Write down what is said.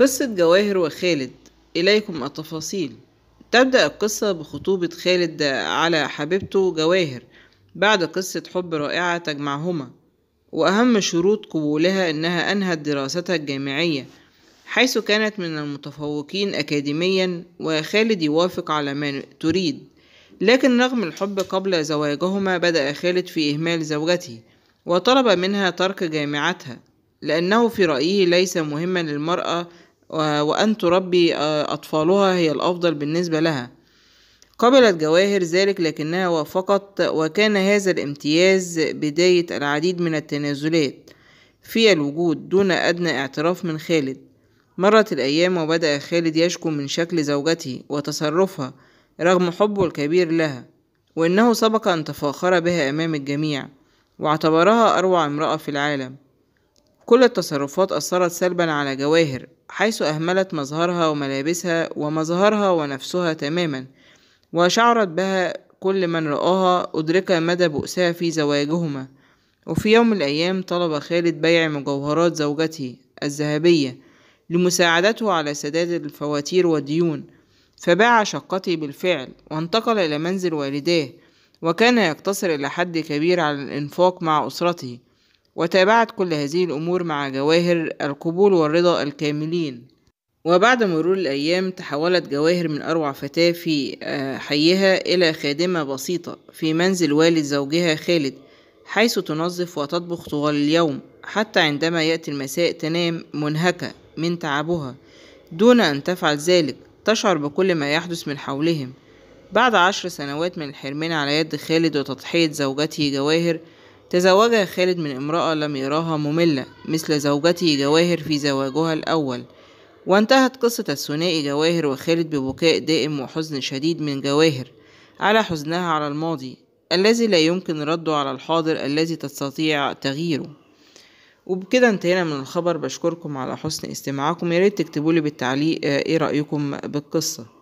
قصة جواهر وخالد إليكم التفاصيل تبدأ القصة بخطوبة خالد على حبيبته جواهر بعد قصة حب رائعة تجمعهما وأهم شروط قبولها إنها أنهت دراستها الجامعية حيث كانت من المتفوقين أكاديميا وخالد يوافق على ما تريد لكن رغم الحب قبل زواجهما بدأ خالد في إهمال زوجته وطلب منها ترك جامعتها لأنه في رأيه ليس مهما للمرأة وأن تربي آه، أطفالها هي الأفضل بالنسبة لها قبلت جواهر ذلك لكنها وافقت وكان هذا الامتياز بداية العديد من التنازلات في الوجود دون أدنى اعتراف من خالد مرت الأيام وبدأ خالد يشكو من شكل زوجته وتصرفها رغم حبه الكبير لها وإنه سبق أن تفاخر بها أمام الجميع واعتبرها أروع امرأة في العالم كل التصرفات أثرت سلبا على جواهر حيث أهملت مظهرها وملابسها ومظهرها ونفسها تماما وشعرت بها كل من رآها أدرك مدى بؤسها في زواجهما وفي يوم من الأيام طلب خالد بيع مجوهرات زوجته الذهبية لمساعدته على سداد الفواتير والديون فباع شقته بالفعل وانتقل إلى منزل والداه وكان يقتصر إلى حد كبير على الإنفاق مع أسرته وتابعت كل هذه الأمور مع جواهر القبول والرضا الكاملين وبعد مرور الأيام تحولت جواهر من أروع فتاة في آه، حيها إلى خادمة بسيطة في منزل والد زوجها خالد حيث تنظف وتطبخ طوال اليوم حتى عندما يأتي المساء تنام منهكة من تعبها دون أن تفعل ذلك تشعر بكل ما يحدث من حولهم بعد عشر سنوات من الحرمان على يد خالد وتضحية زوجته جواهر تزوج خالد من امرأة لم يراها مملة مثل زوجته جواهر في زواجها الأول وانتهت قصة الثنائي جواهر وخالد ببكاء دائم وحزن شديد من جواهر على حزنها على الماضي الذي لا يمكن رده على الحاضر الذي تستطيع تغييره وبكده انتهينا من الخبر بشكركم على حسن استماعكم ياريت تكتبولي بالتعليق آه، ايه رأيكم بالقصة